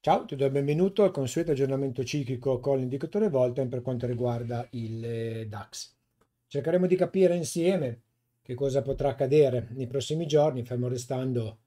Ciao, ti do il benvenuto al consueto aggiornamento ciclico con l'indicatore Volten per quanto riguarda il eh, DAX. Cercheremo di capire insieme che cosa potrà accadere nei prossimi giorni, fermo restando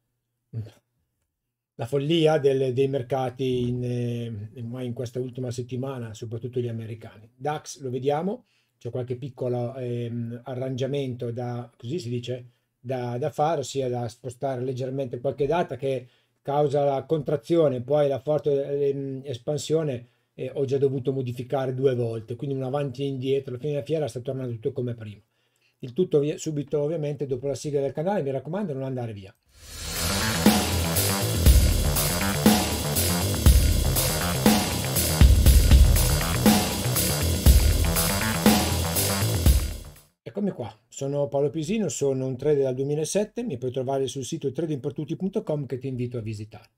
la follia del, dei mercati in, eh, in, questa ultima settimana, soprattutto gli americani. DAX lo vediamo, c'è qualche piccolo ehm, arrangiamento da, così si dice, da, da fare, ossia da spostare leggermente qualche data che causa la contrazione, poi la forte eh, ehm, espansione, eh, ho già dovuto modificare due volte, quindi un avanti e indietro, alla fine della fiera sta tornando tutto come prima. Il tutto subito ovviamente dopo la sigla del canale, mi raccomando non andare via. Eccomi qua, sono Paolo Pisino, sono un trader dal 2007, mi puoi trovare sul sito tradingpertutti.com che ti invito a visitare.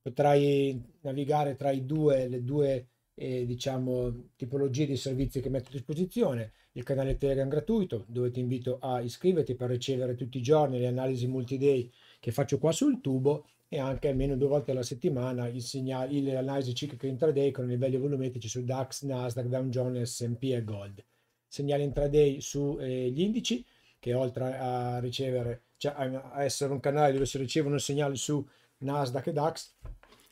Potrai navigare tra due, le due eh, diciamo, tipologie di servizi che metto a disposizione, il canale Telegram gratuito dove ti invito a iscriverti per ricevere tutti i giorni le analisi multi-day che faccio qua sul tubo e anche almeno due volte alla settimana il segnale, l'analisi ciclica intraday con i livelli volumetrici su DAX, Nasdaq, Dow Jones, S&P e Gold segnale intraday sugli eh, indici, che oltre a ricevere, cioè a essere un canale dove si ricevono segnali su Nasdaq e DAX,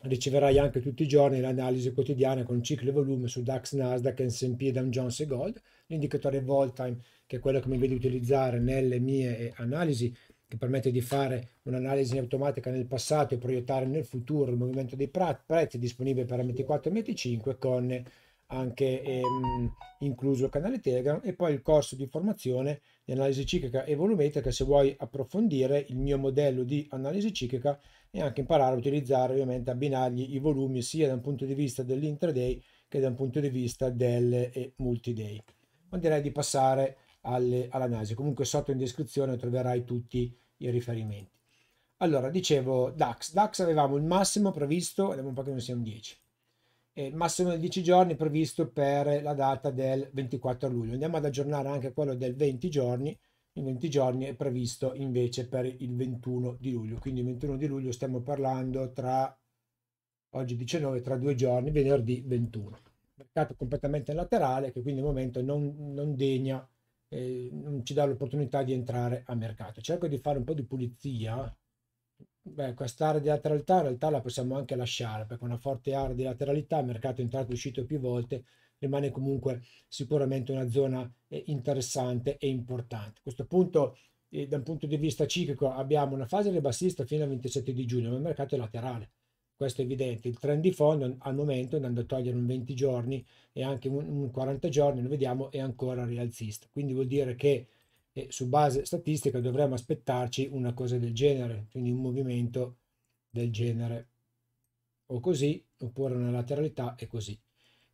riceverai anche tutti i giorni l'analisi quotidiana con ciclo e volume su DAX, Nasdaq, S&P, Dow Jones e Gold, l'indicatore Vol Time che è quello che mi vedi utilizzare nelle mie eh, analisi che permette di fare un'analisi automatica nel passato e proiettare nel futuro il movimento dei prezzi disponibile per M24 e M25 con anche ehm, incluso il canale Telegram e poi il corso di formazione di analisi ciclica e volumetrica se vuoi approfondire il mio modello di analisi ciclica e anche imparare a utilizzare ovviamente abbinargli i volumi sia da un punto di vista dell'intraday che da un punto di vista del eh, multiday. Ma direi di passare all'analisi. Comunque sotto in descrizione troverai tutti i riferimenti. Allora, dicevo DAX. DAX avevamo il massimo previsto, vediamo un po' che non siamo 10 eh, il massimo di 10 giorni previsto per la data del 24 luglio. Andiamo ad aggiornare anche quello del 20 giorni, in 20 giorni è previsto invece per il 21 di luglio, quindi il 21 di luglio stiamo parlando tra oggi 19, tra due giorni, venerdì 21. Mercato completamente laterale che quindi al momento non, non degna, eh, non ci dà l'opportunità di entrare a mercato. Cerco di fare un po' di pulizia Beh, quest'area di lateralità in realtà la possiamo anche lasciare perché una forte area di lateralità, mercato entrato e uscito più volte, rimane comunque sicuramente una zona eh, interessante e importante. A questo punto, eh, da un punto di vista ciclico, abbiamo una fase ribassista fino al 27 di giugno, ma il mercato è laterale. Questo è evidente. Il trend di fondo al momento, andando a togliere un 20 giorni e anche un 40 giorni, lo vediamo, è ancora rialzista. Quindi vuol dire che e su base statistica dovremmo aspettarci una cosa del genere, quindi un movimento del genere o così oppure una lateralità e così.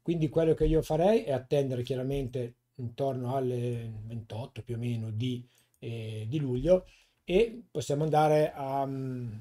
Quindi quello che io farei è attendere chiaramente intorno alle 28 più o meno di, eh, di luglio e possiamo andare a, mm,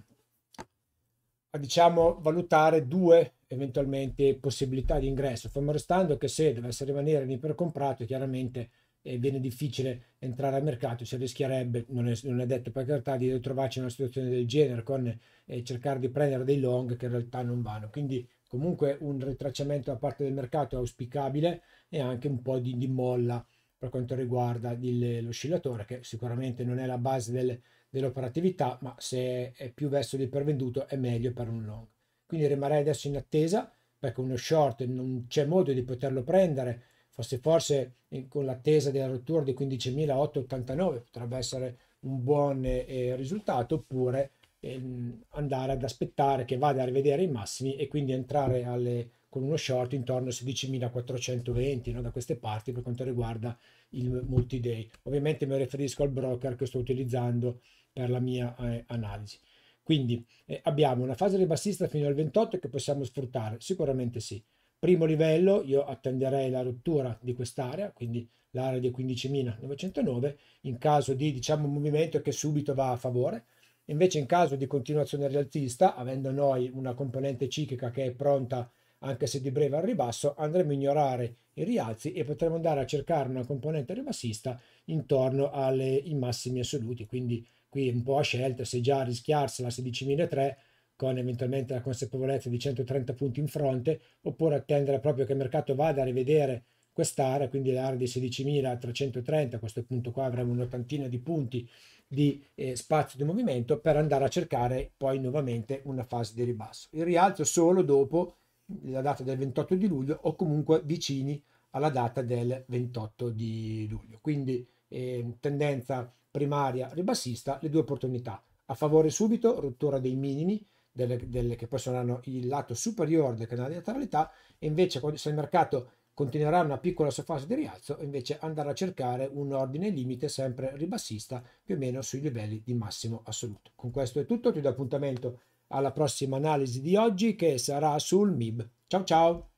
a diciamo valutare due eventualmente possibilità di ingresso, fermo restando che se dovesse rimanere lì comprato chiaramente e viene difficile entrare al mercato, si rischierebbe, non è, non è detto per carità, di trovarci in una situazione del genere con eh, cercare di prendere dei long che in realtà non vanno. Quindi comunque un ritracciamento da parte del mercato è auspicabile e anche un po' di, di molla per quanto riguarda il, l'oscillatore, che sicuramente non è la base del, dell'operatività, ma se è più verso l'ipervenduto è meglio per un long. Quindi rimarrei adesso in attesa, perché uno short non c'è modo di poterlo prendere, forse forse eh, con l'attesa della rottura di 15.889 potrebbe essere un buon eh, eh, risultato oppure ehm, andare ad aspettare che vada a rivedere i massimi e quindi entrare alle, con uno short intorno a 16.420 no, da queste parti per quanto riguarda il multi-day. Ovviamente mi riferisco al broker che sto utilizzando per la mia eh, analisi. Quindi eh, abbiamo una fase ribassista fino al 28 che possiamo sfruttare? Sicuramente sì. Primo livello io attenderei la rottura di quest'area, quindi l'area di 15.909, in caso di diciamo, movimento che subito va a favore. Invece in caso di continuazione rialzista, avendo noi una componente ciclica che è pronta anche se di breve al ribasso, andremo a ignorare i rialzi e potremo andare a cercare una componente ribassista intorno ai massimi assoluti. Quindi qui un po' a scelta, se già rischiarsela a 16.003 con eventualmente la consapevolezza di 130 punti in fronte, oppure attendere proprio che il mercato vada a rivedere quest'area, quindi l'area di 16.330, a questo punto qua avremo un'ottantina di punti di eh, spazio di movimento per andare a cercare poi nuovamente una fase di ribasso. Il rialzo solo dopo la data del 28 di luglio o comunque vicini alla data del 28 di luglio. Quindi eh, tendenza primaria ribassista, le due opportunità. A favore subito, rottura dei minimi, delle, delle, che poi saranno il lato superiore del canale di lateralità e invece se il mercato continuerà una piccola sua fase di rialzo invece andare a cercare un ordine limite sempre ribassista più o meno sui livelli di massimo assoluto. Con questo è tutto, ti do appuntamento alla prossima analisi di oggi che sarà sul MIB. Ciao ciao!